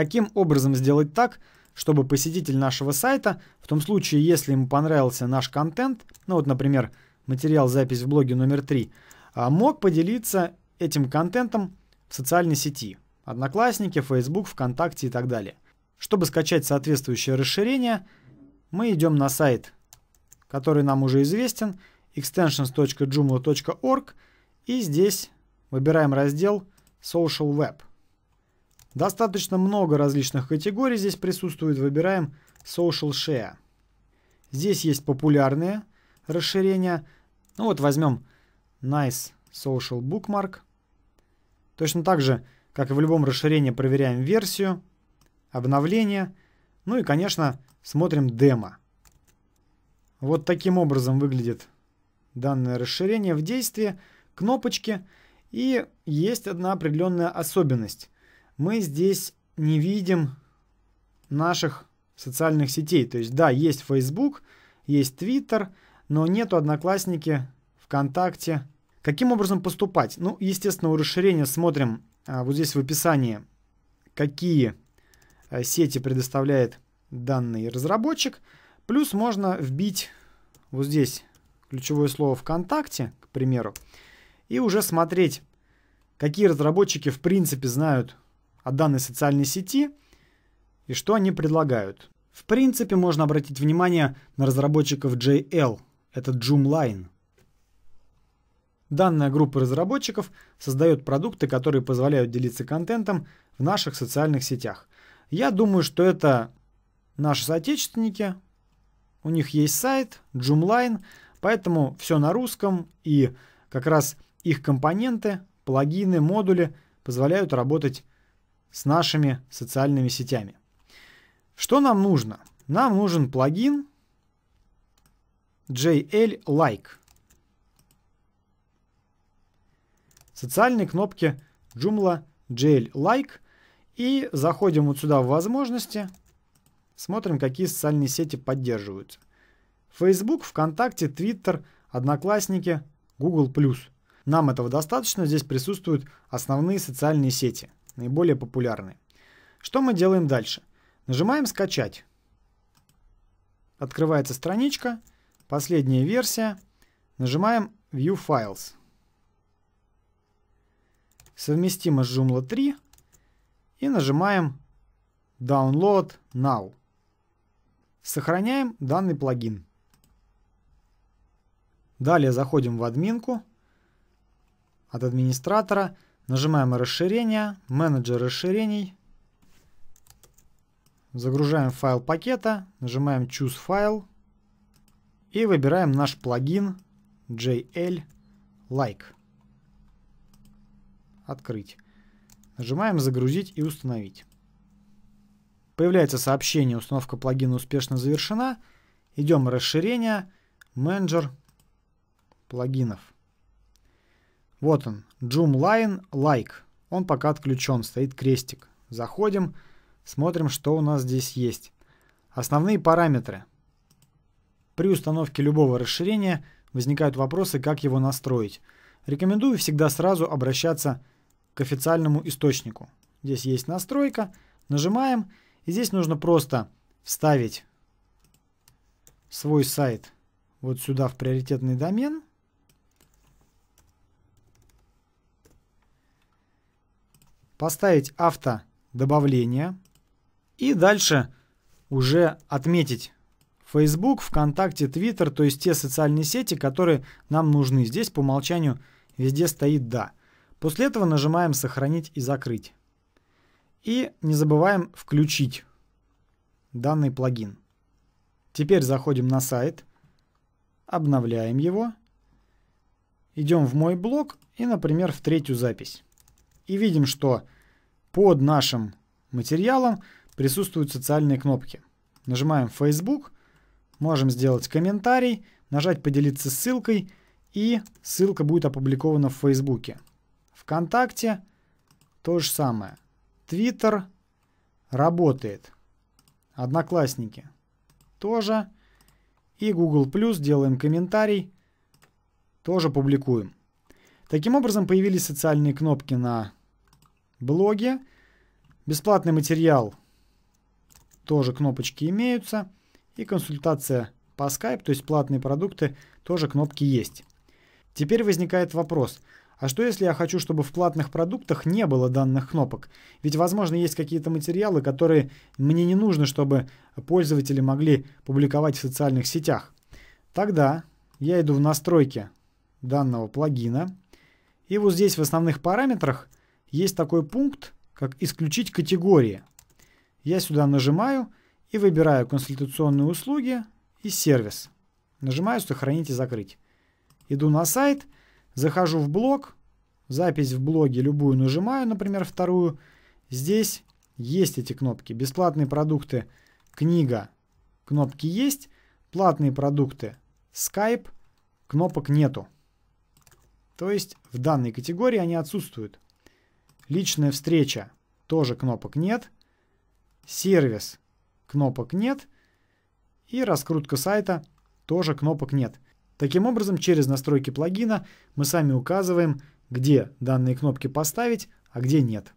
Каким образом сделать так, чтобы посетитель нашего сайта, в том случае, если ему понравился наш контент, ну вот, например, материал запись в блоге номер 3, а, мог поделиться этим контентом в социальной сети, Одноклассники, Facebook, ВКонтакте и так далее. Чтобы скачать соответствующее расширение, мы идем на сайт, который нам уже известен, extensions.joomla.org, и здесь выбираем раздел Social Web. Достаточно много различных категорий здесь присутствует. Выбираем Social Share. Здесь есть популярные расширения. Ну вот возьмем Nice Social Bookmark. Точно так же, как и в любом расширении, проверяем версию, обновление. Ну и, конечно, смотрим демо. Вот таким образом выглядит данное расширение в действии, кнопочки. И есть одна определенная особенность мы здесь не видим наших социальных сетей. То есть, да, есть Facebook, есть Twitter, но нету Одноклассники, ВКонтакте. Каким образом поступать? Ну, естественно, у расширения смотрим а, вот здесь в описании, какие а, сети предоставляет данный разработчик. Плюс можно вбить вот здесь ключевое слово ВКонтакте, к примеру, и уже смотреть, какие разработчики в принципе знают о данной социальной сети и что они предлагают. В принципе, можно обратить внимание на разработчиков JL, это Joomline. Данная группа разработчиков создает продукты, которые позволяют делиться контентом в наших социальных сетях. Я думаю, что это наши соотечественники, у них есть сайт Joomline, поэтому все на русском и как раз их компоненты, плагины, модули позволяют работать с нашими социальными сетями. Что нам нужно? Нам нужен плагин JL Like. Социальные кнопки Joomla JL Like. И заходим вот сюда в возможности. Смотрим, какие социальные сети поддерживаются. Facebook, ВКонтакте, Twitter, Одноклассники, Google+. Нам этого достаточно, здесь присутствуют основные социальные сети – наиболее популярные. Что мы делаем дальше? Нажимаем «Скачать». Открывается страничка, последняя версия. Нажимаем «View Files». Совместимо с Joomla 3 и нажимаем «Download Now». Сохраняем данный плагин. Далее заходим в админку от администратора – Нажимаем расширение, менеджер расширений. Загружаем файл пакета, нажимаем Choose файл и выбираем наш плагин JL Like. Открыть. Нажимаем «Загрузить» и «Установить». Появляется сообщение «Установка плагина успешно завершена». Идем «Расширение», «Менеджер», «Плагинов». Вот он, Joomline Like. Он пока отключен, стоит крестик. Заходим, смотрим, что у нас здесь есть. Основные параметры. При установке любого расширения возникают вопросы, как его настроить. Рекомендую всегда сразу обращаться к официальному источнику. Здесь есть настройка, нажимаем, и здесь нужно просто вставить свой сайт вот сюда в приоритетный домен – поставить авто добавление и дальше уже отметить Facebook, ВКонтакте, Twitter, то есть те социальные сети, которые нам нужны. Здесь по умолчанию везде стоит «Да». После этого нажимаем «Сохранить» и «Закрыть». И не забываем включить данный плагин. Теперь заходим на сайт, обновляем его, идем в мой блог и, например, в третью запись. И видим, что под нашим материалом присутствуют социальные кнопки. Нажимаем Facebook, можем сделать комментарий, нажать «Поделиться ссылкой», и ссылка будет опубликована в Фейсбуке. ВКонтакте то же самое. Twitter работает. Одноклассники тоже. И Google Plus делаем комментарий, тоже публикуем. Таким образом появились социальные кнопки на блоге. Бесплатный материал тоже кнопочки имеются. И консультация по Skype, то есть платные продукты, тоже кнопки есть. Теперь возникает вопрос, а что если я хочу, чтобы в платных продуктах не было данных кнопок? Ведь, возможно, есть какие-то материалы, которые мне не нужно, чтобы пользователи могли публиковать в социальных сетях. Тогда я иду в настройки данного плагина. И вот здесь в основных параметрах – есть такой пункт, как «Исключить категории». Я сюда нажимаю и выбираю «Консультационные услуги» и «Сервис». Нажимаю «Сохранить и закрыть». Иду на сайт, захожу в блог, запись в блоге любую нажимаю, например, вторую. Здесь есть эти кнопки. Бесплатные продукты, книга, кнопки есть. Платные продукты, Skype, кнопок нету. То есть в данной категории они отсутствуют. Личная встреча. Тоже кнопок нет. Сервис. Кнопок нет. И раскрутка сайта. Тоже кнопок нет. Таким образом, через настройки плагина мы сами указываем, где данные кнопки поставить, а где нет.